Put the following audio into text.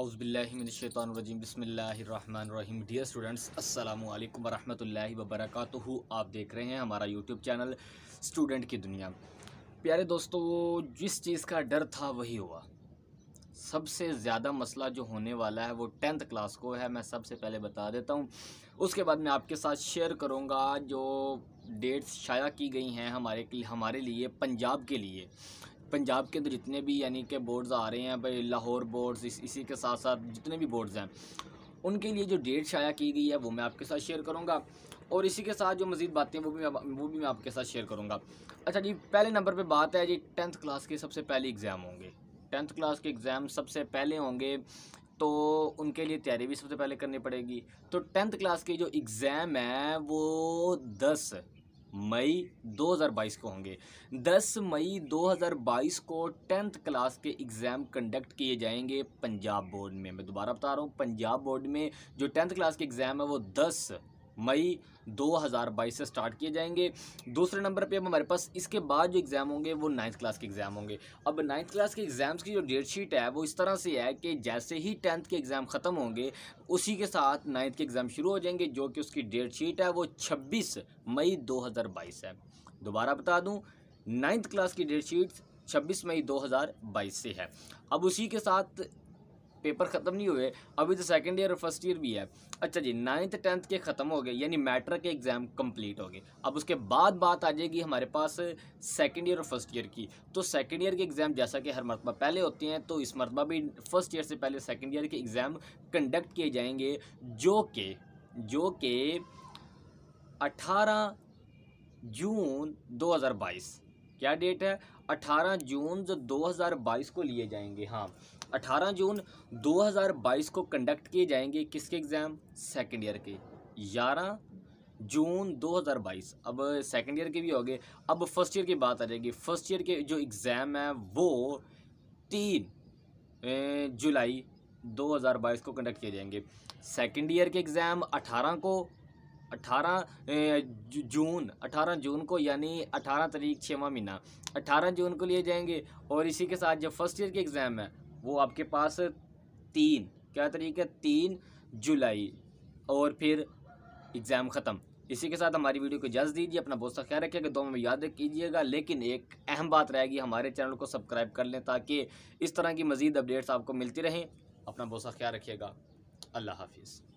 आउज़बिल्लिमिनशैतरजीम बसमीम dear students असल वालेकुम वबरक आप देख रहे हैं हमारा यूट्यूब चैनल स्टूडेंट की दुनिया प्यारे दोस्तों जिस चीज़ का डर था वही हुआ सबसे ज़्यादा मसला जो होने वाला है वो टेंथ क्लास को है मैं सबसे पहले बता देता हूँ उसके बाद मैं आपके साथ शेयर करूँगा जो डेट्स शाया की गई हैं हमारे हमारे लिए पंजाब के लिए पंजाब के अंदर जितने भी यानी कि बोर्ड्स आ रहे हैं भाई लाहौर बोर्ड्स इस, इसी के साथ साथ जितने भी बोर्ड्स हैं उनके लिए जो डेट शाया की गई है वो मैं आपके साथ शेयर करूँगा और इसी के साथ जो मज़ीद बातें वो भी मैं वो भी मैं आपके साथ शेयर करूँगा अच्छा जी पहले नंबर पर बात है जी टेंथ क्लास के सबसे पहले एग्ज़ाम होंगे टेंथ क्लास के एग्ज़ाम सबसे पहले होंगे तो उनके लिए तैयारी भी सबसे पहले करनी पड़ेगी तो टेंथ क्लास के जो एग्ज़ाम है वो दस मई 2022 को होंगे 10 मई 2022 को टेंथ क्लास के एग्ज़ाम कंडक्ट किए जाएंगे पंजाब बोर्ड में मैं दोबारा बता रहा हूँ पंजाब बोर्ड में जो टेंथ क्लास के एग्ज़ाम है वो मई 2022 से स्टार्ट किए जाएंगे दूसरे नंबर पे अब हमारे पास इसके बाद जो एग्ज़ाम होंगे वो नाइन्थ क्लास के एग्ज़ाम होंगे अब नाइन्थ क्लास के एग्ज़ाम्स की जो डेट शीट है वो इस तरह से है कि जैसे ही टेंथ के एग्ज़ाम ख़त्म होंगे उसी के साथ नाइन्थ के एग्ज़ाम शुरू हो जाएंगे जो कि उसकी डेट शीट है वो छब्बीस मई दो है दोबारा बता दूँ नाइन्थ क्लास की डेट शीट छब्बीस मई 2022 से है अब उसी के साथ पेपर ख़त्म नहीं हुए अभी तो सेकेंड ईयर और फर्स्ट ईयर भी है अच्छा जी नाइन्थ टेंथ के ख़त्म हो गए यानी मैटर के एग्ज़ाम कंप्लीट हो गए अब उसके बाद बात आ जाएगी हमारे पास सेकेंड ईयर और फर्स्ट ईयर की तो सेकेंड ईयर के एग्ज़ाम जैसा कि हर मरतबा पहले होते हैं तो इस मरतबा भी फर्स्ट ईयर से पहले सेकेंड ईयर के एग्ज़ाम कंडक्ट किए जाएंगे जो कि जो कि अठारह जून बाईस क्या डेट है 18 जून जो 2022 को लिए जाएंगे हाँ 18 जून 2022 को कंडक्ट किए जाएंगे किसके एग्ज़ाम सेकेंड ईयर के 11 जून 2022 अब सेकेंड ईयर के भी हो गए अब फर्स्ट ईयर की बात आ जाएगी फर्स्ट ईयर के जो एग्ज़ाम है वो तीन जुलाई 2022 को कंडक्ट किए जाएंगे सेकेंड ईयर के एग्ज़ाम 18 को अठारह जून अठारह जून को यानी अठारह तारीख छवा महीना अठारह जून को लिए जाएंगे और इसी के साथ जो फर्स्ट ईयर के एग्ज़ाम है वो आपके पास तीन क्या तरीक है तीन जुलाई और फिर एग्ज़ाम ख़त्म इसी के साथ हमारी वीडियो को इजाज़ दीजिए अपना बहुत सा ख्याल रखिएगा दो में याद कीजिएगा लेकिन एक अहम बात रहेगी हमारे चैनल को सब्सक्राइब कर लें ताकि इस तरह की मज़ीद अपडेट्स आपको मिलती रहें अपना बहुत सा ख्याल रखिएगा अल्लाह हाफिज़